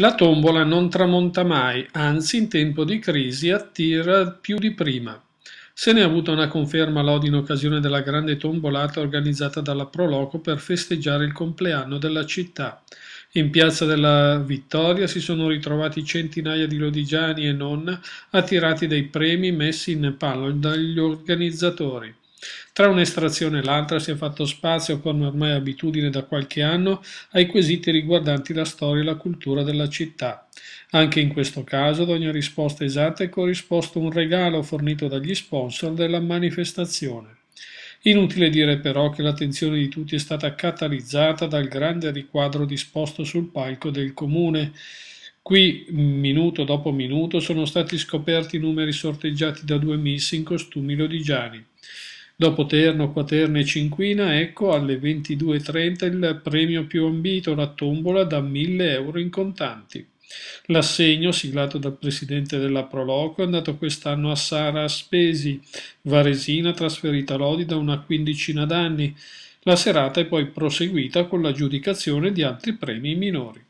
La tombola non tramonta mai, anzi in tempo di crisi attira più di prima. Se ne è avuta una conferma l'Odi in occasione della grande tombolata organizzata dalla Proloco per festeggiare il compleanno della città. In piazza della Vittoria si sono ritrovati centinaia di lodigiani e non attirati dai premi messi in palo dagli organizzatori. Tra un'estrazione e l'altra si è fatto spazio, come ormai abitudine da qualche anno, ai quesiti riguardanti la storia e la cultura della città. Anche in questo caso ad ogni risposta esatta è corrisposto un regalo fornito dagli sponsor della manifestazione. Inutile dire però che l'attenzione di tutti è stata catalizzata dal grande riquadro disposto sul palco del comune. Qui, minuto dopo minuto, sono stati scoperti i numeri sorteggiati da due miss in costumi lodigiani. Dopo Terno, Quaterna e Cinquina, ecco alle 22.30 il premio più ambito, la tombola da 1000 euro in contanti. L'assegno, siglato dal presidente della Proloco, è andato quest'anno a Sara Spesi, varesina trasferita a Lodi da una quindicina d'anni. La serata è poi proseguita con l'aggiudicazione di altri premi minori.